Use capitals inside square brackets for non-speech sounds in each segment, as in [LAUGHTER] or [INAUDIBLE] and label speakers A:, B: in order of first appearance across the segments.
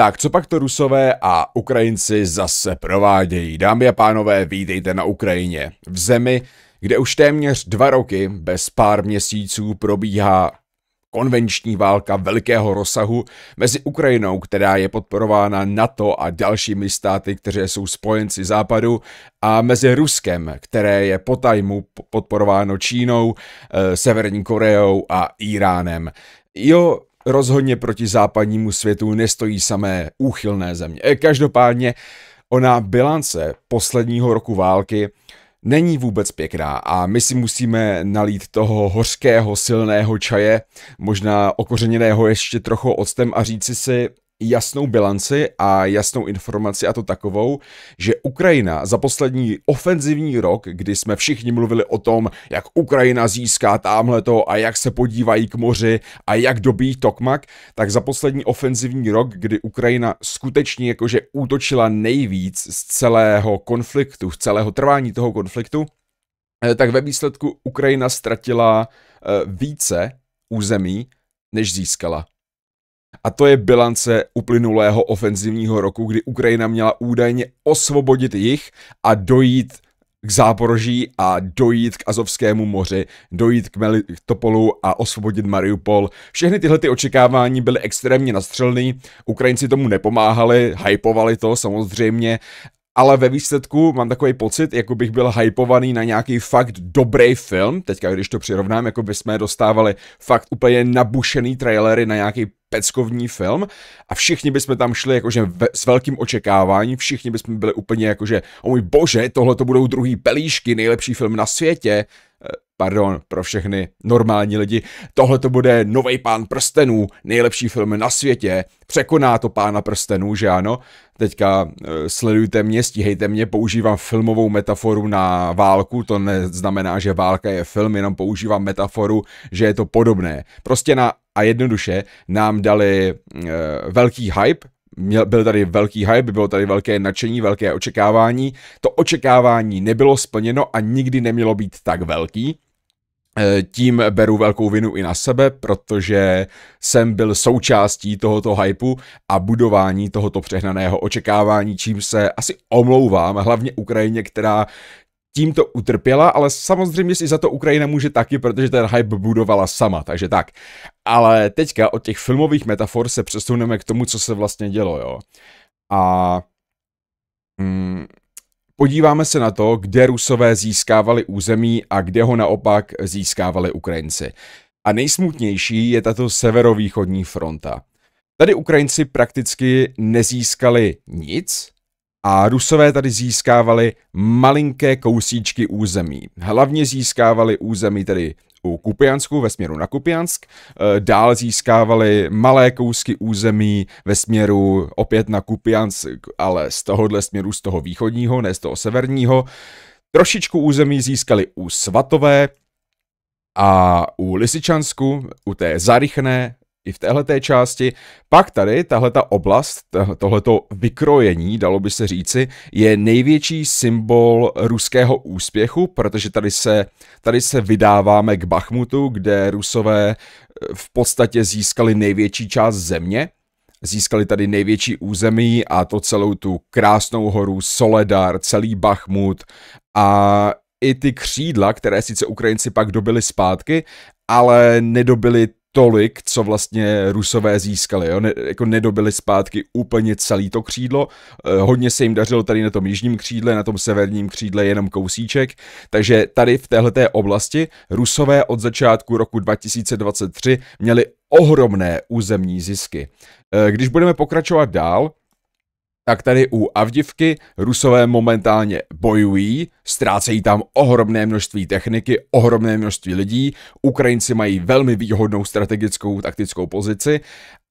A: Tak co pak to Rusové a Ukrajinci zase provádějí? Dámy a pánové, vítejte na Ukrajině, v zemi, kde už téměř dva roky bez pár měsíců probíhá konvenční válka velkého rozsahu mezi Ukrajinou, která je podporována NATO a dalšími státy, které jsou spojenci Západu, a mezi Ruskem, které je potajmu podporováno Čínou, eh, Severní Koreou a Iránem. Jo, rozhodně proti západnímu světu nestojí samé úchylné země. E, každopádně ona bilance posledního roku války není vůbec pěkná a my si musíme nalít toho hořkého, silného čaje, možná okořeněného ještě trochu octem a říci si, jasnou bilanci a jasnou informaci a to takovou, že Ukrajina za poslední ofenzivní rok, kdy jsme všichni mluvili o tom, jak Ukrajina získá to a jak se podívají k moři a jak dobíjí Tokmak, tak za poslední ofenzivní rok, kdy Ukrajina skutečně jakože útočila nejvíc z celého konfliktu, z celého trvání toho konfliktu, eh, tak ve výsledku Ukrajina ztratila eh, více území, než získala a to je bilance uplynulého ofenzivního roku, kdy Ukrajina měla údajně osvobodit jich a dojít k Záporoží a dojít k Azovskému moři, dojít k Melitopolu a osvobodit Mariupol. Všechny tyhle ty očekávání byly extrémně nastřelný, Ukrajinci tomu nepomáhali, hypovali to samozřejmě, ale ve výsledku mám takový pocit, jako bych byl hypovaný na nějaký fakt dobrý film, teďka když to přirovnám, jako bychom dostávali fakt úplně nabušený trailery na nějaký peckovní film a všichni bychom tam šli jakože ve, s velkým očekáváním, všichni bychom byli úplně jakože, o můj bože, tohle to budou druhý pelíšky, nejlepší film na světě, eh, pardon, pro všechny normální lidi, tohle to bude nový pán prstenů, nejlepší film na světě, překoná to pána prstenů, že ano, teďka eh, sledujte mě, stíhejte mě, používám filmovou metaforu na válku, to neznamená, že válka je film, jenom používám metaforu, že je to podobné. Prostě na a jednoduše nám dali e, velký hype, Měl, byl tady velký hype, bylo tady velké nadšení, velké očekávání. To očekávání nebylo splněno a nikdy nemělo být tak velký. Eh, tím beru velkou vinu i na sebe, protože jsem byl součástí tohoto hypu a budování tohoto přehnaného očekávání, čím se asi omlouvám, hlavně Ukrajině, která tímto utrpěla, ale samozřejmě si za to Ukrajina může taky, protože ten hype budovala sama, takže tak. Ale teďka od těch filmových metafor se přesuneme k tomu, co se vlastně dělo, jo. A mm, Podíváme se na to, kde Rusové získávali území a kde ho naopak získávali Ukrajinci. A nejsmutnější je tato severovýchodní fronta. Tady Ukrajinci prakticky nezískali nic a Rusové tady získávali malinké kousíčky území. Hlavně získávali území tedy u Kupiansku ve směru na Kupiansk. Eh, dál získávali malé kousky území ve směru opět na Kupiansk, ale z tohohle směru, z toho východního, ne z toho severního. Trošičku území získali u Svatové a u Lisičansku, u té zarychné i v téhle té části. Pak tady tahle ta oblast, tohleto vykrojení, dalo by se říci, je největší symbol ruského úspěchu, protože tady se, tady se vydáváme k Bachmutu, kde rusové eh, v podstatě získali největší část země, získali tady největší území a to celou tu krásnou horu Soledar, celý Bachmut a i ty křídla, které sice Ukrajinci pak dobili zpátky, ale nedobili tolik, co vlastně rusové získali. Jo? Ne, jako nedobili zpátky úplně celý to křídlo. E, hodně se jim dařilo tady na tom jižním křídle, na tom severním křídle jenom kousíček. Takže tady v téhleté oblasti rusové od začátku roku 2023 měli ohromné územní zisky. E, když budeme pokračovat dál, tak tady u Avdivky Rusové momentálně bojují, ztrácejí tam ohromné množství techniky, ohromné množství lidí, Ukrajinci mají velmi výhodnou strategickou taktickou pozici,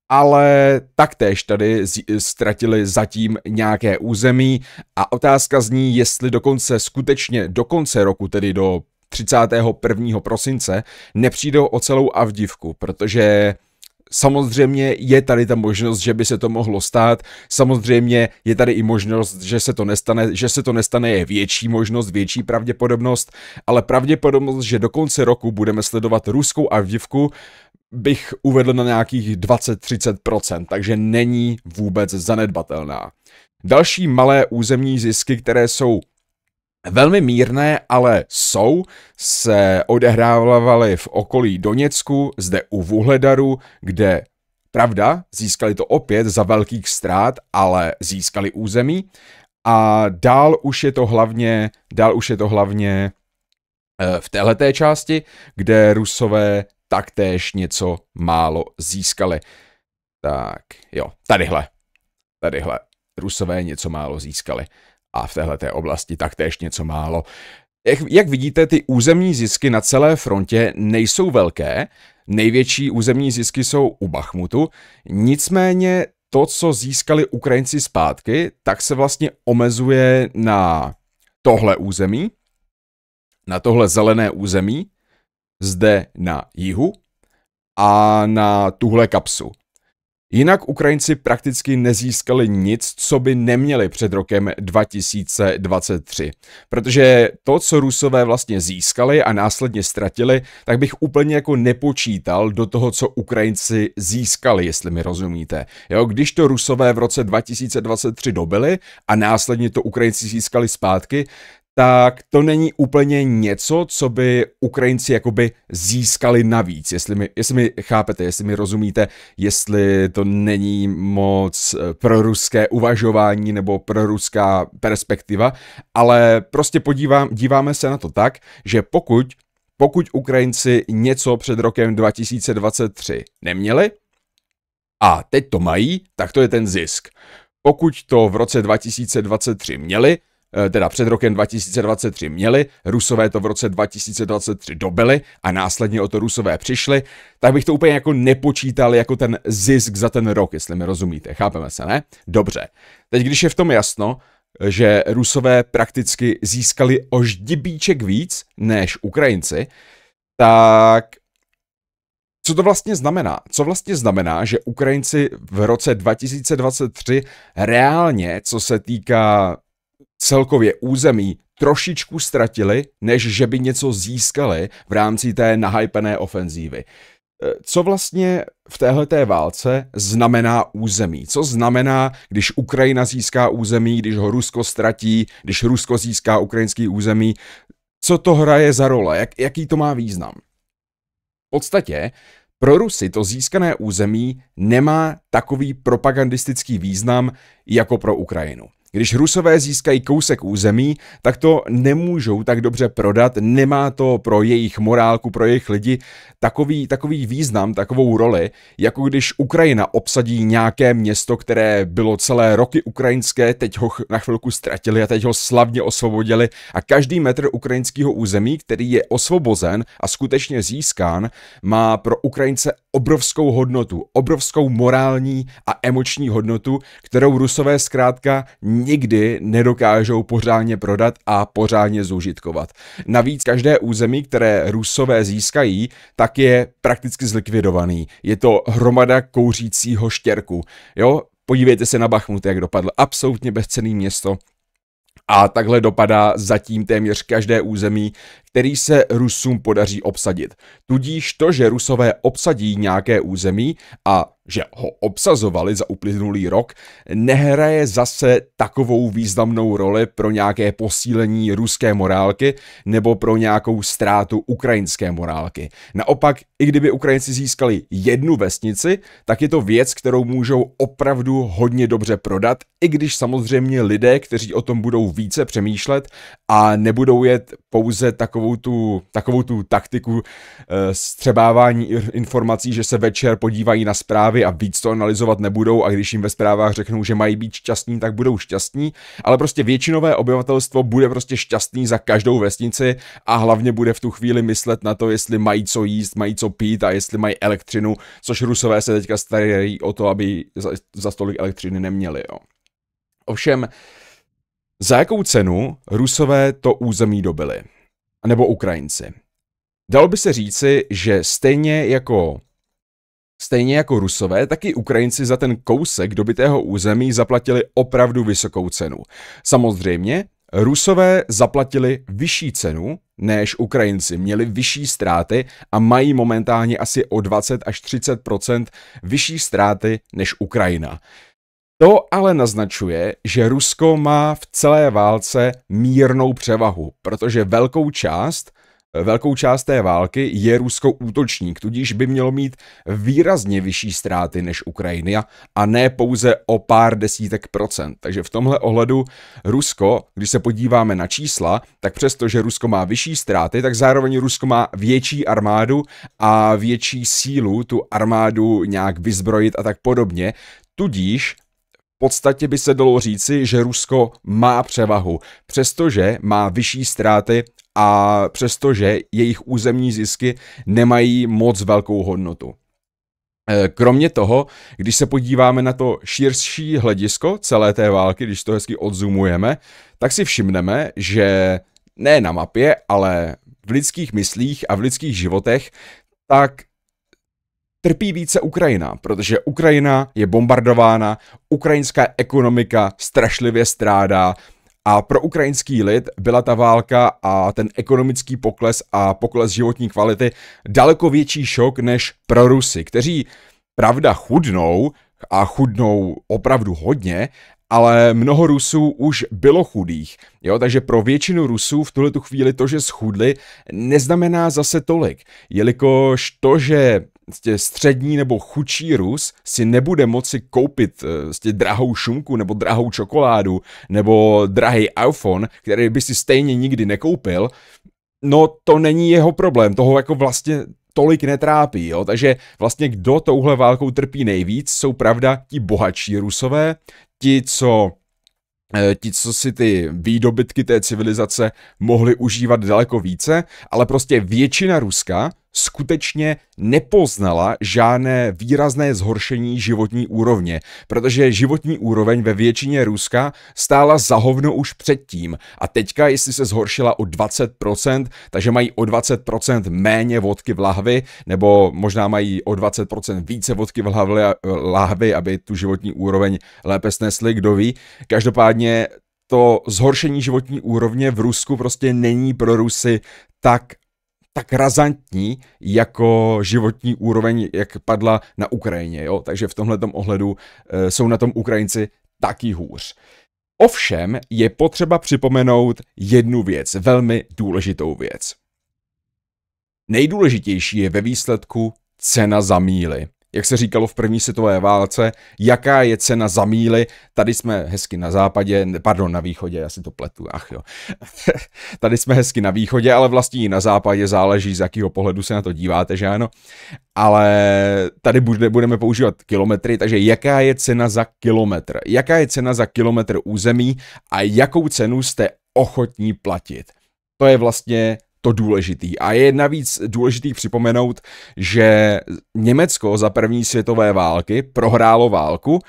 A: ale taktéž tady ztratili zatím nějaké území a otázka zní, jestli dokonce skutečně do konce roku, tedy do 31. prosince, nepřijdou o celou Avdivku, protože Samozřejmě je tady ta možnost, že by se to mohlo stát. Samozřejmě je tady i možnost, že se to nestane. Že se to nestane je větší možnost, větší pravděpodobnost, ale pravděpodobnost, že do konce roku budeme sledovat ruskou avdivku, bych uvedl na nějakých 20-30%, takže není vůbec zanedbatelná. Další malé územní zisky, které jsou Velmi mírné, ale jsou, se odehrávaly v okolí Doněcku, zde u Vuhledaru, kde Pravda, získali to opět za velkých ztrát, ale získali území. A dál už je to hlavně, dál už je to hlavně eh, v této části, kde Rusové taktéž něco málo získali. Tak jo, tadyhle. Tadyhle. Rusové něco málo získali a v této oblasti taktéž něco málo. Jak, jak vidíte, ty územní zisky na celé frontě nejsou velké, největší územní zisky jsou u Bachmutu, nicméně to, co získali Ukrajinci zpátky, tak se vlastně omezuje na tohle území, na tohle zelené území, zde na jihu a na tuhle kapsu. Jinak Ukrajinci prakticky nezískali nic, co by neměli před rokem 2023. Protože to, co Rusové vlastně získali a následně ztratili, tak bych úplně jako nepočítal do toho, co Ukrajinci získali, jestli mi rozumíte. Jo, když to Rusové v roce 2023 dobili a následně to Ukrajinci získali zpátky, tak to není úplně něco, co by Ukrajinci jakoby získali navíc, jestli mi, jestli mi chápete, jestli mi rozumíte, jestli to není moc eh, proruské uvažování nebo proruská perspektiva, ale prostě podívám, díváme se na to tak, že pokud, pokud Ukrajinci něco před rokem 2023 neměli a teď to mají, tak to je ten zisk. Pokud to v roce 2023 měli, Eh, teda před rokem 2023 měli, Rusové to v roce 2023 dobili a následně o to Rusové přišli, tak bych to úplně jako nepočítal jako ten zisk za ten rok, jestli mi rozumíte, chápeme se, ne? Dobře. Teď, když je v tom jasno, že Rusové prakticky získali ož dibíček víc než Ukrajinci, tak co to vlastně znamená? Co vlastně znamená, že Ukrajinci v roce 2023 reálně, co se týká celkově území trošičku ztratili, než že by něco získali v rámci té nahypené ofenzívy. E, co vlastně v téhleté válce znamená území? Co znamená, když Ukrajina získá území, když ho Rusko ztratí, když Rusko získá ukrajinský území? Co to hraje za role? Jak, jaký to má význam? V podstatě pro Rusy to získané území nemá takový propagandistický význam jako pro Ukrajinu. Když Rusové získají kousek území, tak to nemůžou tak dobře prodat, nemá to pro jejich morálku, pro jejich lidi takový, takový význam, takovou roli, jako když Ukrajina obsadí nějaké město, které bylo celé roky ukrajinské, teď ho na chvilku ztratili a teď ho slavně osvobodili a každý metr ukrajinského území, který je osvobozen a skutečně získán, má pro Ukrajince obrovskou hodnotu, obrovskou morální a emoční hodnotu, kterou Rusové zkrátka nikdy nedokážou pořádně prodat a pořádně zúžitkovat. Navíc každé území, které rusové získají, tak je prakticky zlikvidovaný. Je to hromada kouřícího štěrku. Jo, podívejte se na Bachmut, jak dopadl. Absolutně bezcený město. A takhle dopadá zatím téměř každé území, který se Rusům podaří obsadit. Tudíž to, že Rusové obsadí nějaké území a že ho obsazovali za uplynulý rok, nehraje zase takovou významnou roli pro nějaké posílení ruské morálky nebo pro nějakou ztrátu ukrajinské morálky. Naopak, i kdyby Ukrajinci získali jednu vesnici, tak je to věc, kterou můžou opravdu hodně dobře prodat, i když samozřejmě lidé, kteří o tom budou více přemýšlet a nebudou jet pouze takovou takovou tu, takovou tu taktiku e, střebávání informací, že se večer podívají na zprávy a víc to analyzovat nebudou a když jim ve zprávách řeknou, že mají být šťastní, tak budou šťastní, ale prostě většinové obyvatelstvo bude prostě šťastný za každou vesnici a hlavně bude v tu chvíli myslet na to, jestli mají co jíst, mají co pít a jestli mají elektřinu, což rusové se teďka starají o to, aby za, za tolik elektřiny neměli. Jo. Ovšem, za jakou cenu Rusové to území dobili? nebo Ukrajinci. Dalo by se říci, že stejně jako Stejně jako Rusové, tak i Ukrajinci za ten kousek dobitého území zaplatili opravdu vysokou cenu. Samozřejmě, Rusové zaplatili vyšší cenu než Ukrajinci, měli vyšší ztráty a mají momentálně asi o 20 až 30 vyšší ztráty než Ukrajina. To ale naznačuje, že Rusko má v celé válce mírnou převahu, protože velkou část Velkou část té války je Rusko útočník, tudíž by mělo mít výrazně vyšší ztráty než Ukrajina a ne pouze o pár desítek procent. Takže v tomhle ohledu Rusko, když se podíváme na čísla, tak přesto, že Rusko má vyšší ztráty, tak zároveň Rusko má větší armádu a větší sílu tu armádu nějak vyzbrojit a tak podobně. Tudíž podstatě by se dalo říci, že Rusko má převahu, přestože má vyšší ztráty a přestože jejich územní zisky nemají moc velkou hodnotu. E, kromě toho, když se podíváme na to širší hledisko celé té války, když to hezky odzumujeme, tak si všimneme, že ne na mapě, ale v lidských myslích a v lidských životech, tak trpí více Ukrajina, protože Ukrajina je bombardována, ukrajinská ekonomika strašlivě strádá, a pro ukrajinský lid byla ta válka a ten ekonomický pokles a pokles životní kvality daleko větší šok než pro Rusy, kteří pravda chudnou a chudnou opravdu hodně, ale mnoho Rusů už bylo chudých, jo, takže pro většinu Rusů v tuhle tu chvíli to, že schudli, neznamená zase tolik, jelikož to, že prostě střední nebo chudší Rus si nebude moci koupit vlastně drahou šunku nebo drahou čokoládu nebo drahý iPhone, který by si stejně nikdy nekoupil, no to není jeho problém, toho jako vlastně tolik netrápí, jo? takže vlastně kdo touhle válkou trpí nejvíc, jsou pravda ti bohatší rusové, ti, co eh, ti, co si ty výdobytky té civilizace mohli užívat daleko více, ale prostě většina Ruska skutečně nepoznala žádné výrazné zhoršení životní úrovně, protože životní úroveň ve většině Ruska stála za hovno už předtím a teďka, jestli se zhoršila o 20%, takže mají o 20% méně vodky v lahvi, nebo možná mají o 20% více vodky v lahvi, lahvi aby tu životní úroveň lépe snesli, kdo ví. Každopádně to zhoršení životní úrovně v Rusku prostě není pro Rusy tak tak razantní jako životní úroveň, jak padla na Ukrajině. Jo? Takže v tomhle ohledu e, jsou na tom Ukrajinci taky hůř. Ovšem je potřeba připomenout jednu věc, velmi důležitou věc. Nejdůležitější je ve výsledku cena za míly jak se říkalo v první světové válce, jaká je cena za míly, tady jsme hezky na západě, pardon, na východě, já si to pletu, ach jo. [LAUGHS] tady jsme hezky na východě, ale vlastně na západě záleží, z jakého pohledu se na to díváte, že ano. Ale tady bude, budeme používat kilometry, takže jaká je cena za kilometr? Jaká je cena za kilometr území a jakou cenu jste ochotní platit? To je vlastně to jako důležitý. A je navíc důležitý připomenout, že Německo za první světové války prohrálo válku,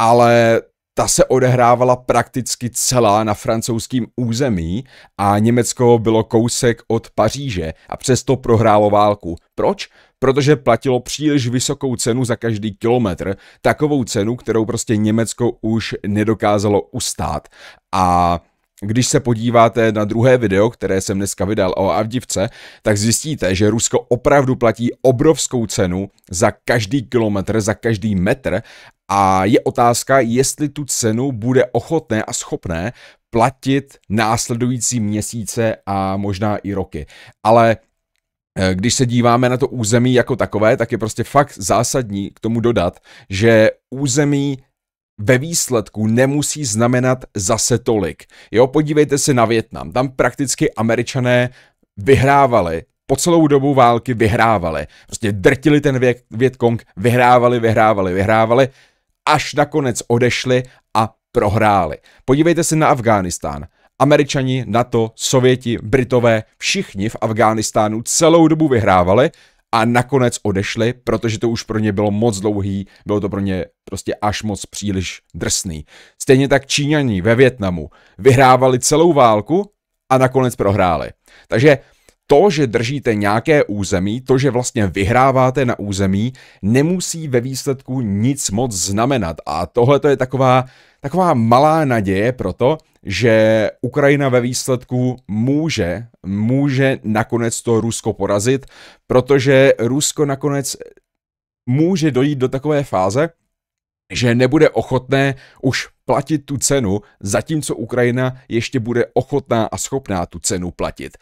A: ale ta se odehrávala prakticky celá na francouzském území a Německo bylo kousek od Paříže a přesto prohrálo válku. Proč? Protože platilo příliš vysokou cenu za každý kilometr, takovou cenu, kterou prostě Německo už nedokázalo ustát. A když se podíváte na druhé video, které jsem dneska vydal o Avdivce, tak zjistíte, že Rusko opravdu platí obrovskou cenu za každý kilometr, za každý metr a je otázka, jestli tu cenu bude ochotné a schopné platit následující měsíce a možná i roky. Ale eh, když se díváme na to území jako takové, tak je prostě fakt zásadní k tomu dodat, že území ve výsledku nemusí znamenat zase tolik. Jo, podívejte se na Větnam. Tam prakticky američané vyhrávali po celou dobu války vyhrávali. Prostě drtili ten věk, Větkong, vyhrávali, vyhrávali, vyhrávali, až nakonec odešli a prohráli. Podívejte se na Afghánistán. Američani, NATO, Sověti, Britové, všichni v Afghánistánu celou dobu vyhrávali, a nakonec odešli, protože to už pro ně bylo moc dlouhý, bylo to pro ně prostě až moc příliš drsný. Stejně tak Číňani ve Větnamu vyhrávali celou válku a nakonec prohráli. Takže to, že držíte nějaké území, to, že vlastně vyhráváte na území, nemusí ve výsledku nic moc znamenat. A tohle to je taková, taková malá naděje pro to, že Ukrajina ve výsledku může, může nakonec to Rusko porazit, protože Rusko nakonec může dojít do takové fáze, že nebude ochotné už platit tu cenu, zatímco Ukrajina ještě bude ochotná a schopná tu cenu platit.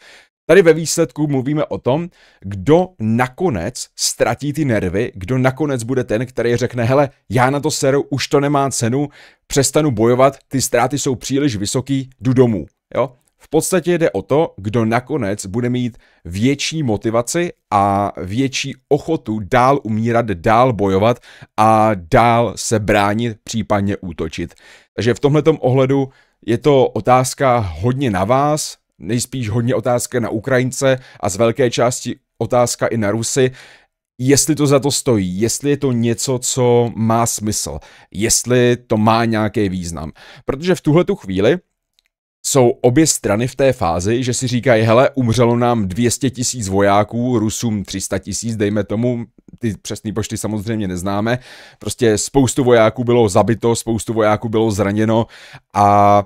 A: Tady ve výsledku mluvíme o tom, kdo nakonec ztratí ty nervy, kdo nakonec bude ten, který řekne, hele, já na to seru, už to nemá cenu, přestanu bojovat, ty ztráty jsou příliš vysoký, jdu domů. Jo? V podstatě jde o to, kdo nakonec bude mít větší motivaci a větší ochotu dál umírat, dál bojovat a dál se bránit, případně útočit. Takže v tomhletom ohledu je to otázka hodně na vás, nejspíš hodně otázka na Ukrajince a z velké části otázka i na Rusy, jestli to za to stojí, jestli je to něco, co má smysl, jestli to má nějaký význam. Protože v tuhle tu chvíli jsou obě strany v té fázi, že si říkají, hele, umřelo nám 200 tisíc vojáků, Rusům 300 tisíc, dejme tomu, ty přesné počty samozřejmě neznáme, prostě spoustu vojáků bylo zabito, spoustu vojáků bylo zraněno a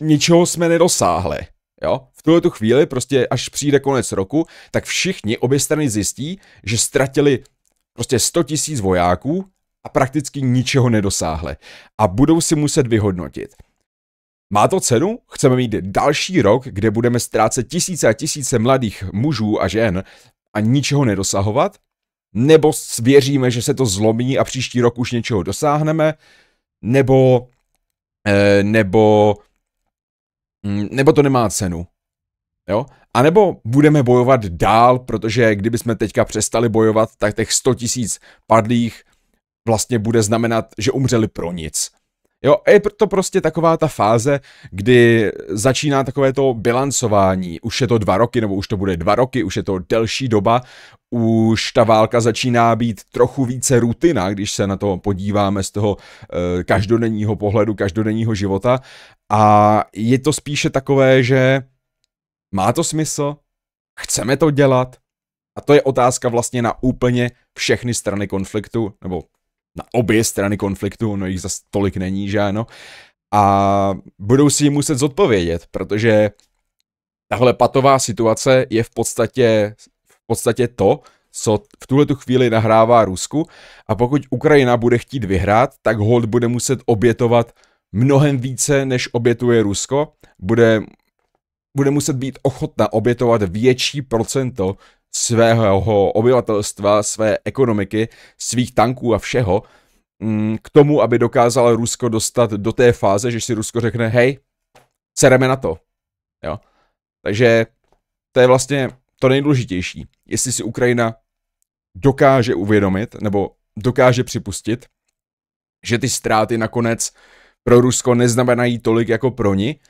A: ničeho jsme nedosáhli. Jo? V tuhle tu chvíli, prostě až přijde konec roku, tak všichni obě strany zjistí, že ztratili prostě 100 tisíc vojáků a prakticky ničeho nedosáhli. A budou si muset vyhodnotit. Má to cenu? Chceme mít další rok, kde budeme ztrácet tisíce a tisíce mladých mužů a žen a ničeho nedosahovat? Nebo věříme, že se to zlomí a příští rok už něčeho dosáhneme? Nebo eh, nebo Mm, nebo to nemá cenu. Jo? A nebo budeme bojovat dál, protože kdyby jsme teďka přestali bojovat, tak těch 100 tisíc padlých vlastně bude znamenat, že umřeli pro nic. Jo, je to prostě taková ta fáze, kdy začíná takové to bilancování. Už je to dva roky, nebo už to bude dva roky, už je to delší doba, už ta válka začíná být trochu více rutina, když se na to podíváme z toho e, každodenního pohledu, každodenního života. A je to spíše takové, že má to smysl, chceme to dělat, a to je otázka vlastně na úplně všechny strany konfliktu, nebo na obě strany konfliktu, no jich za tolik není, že ano. A budou si jim muset zodpovědět, protože tahle patová situace je v podstatě, v podstatě to, co v tuhle chvíli nahrává Rusku a pokud Ukrajina bude chtít vyhrát, tak hold bude muset obětovat mnohem více, než obětuje Rusko, bude, bude muset být ochotna obětovat větší procento svého obyvatelstva, své ekonomiky, svých tanků a všeho, mm, k tomu, aby dokázala Rusko dostat do té fáze, že si Rusko řekne, hej, sereme na to. Jo? Takže to je vlastně to nejdůležitější. Jestli si Ukrajina dokáže uvědomit, nebo dokáže připustit, že ty ztráty nakonec pro Rusko neznamenají tolik jako pro ní,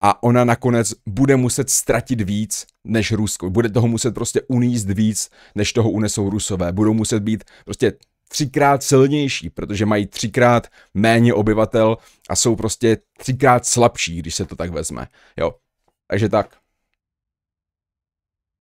A: a ona nakonec bude muset ztratit víc než Rusko. Bude toho muset prostě uníst víc, než toho unesou Rusové. Budou muset být prostě třikrát silnější, protože mají třikrát méně obyvatel a jsou prostě třikrát slabší, když se to tak vezme. Jo, takže tak.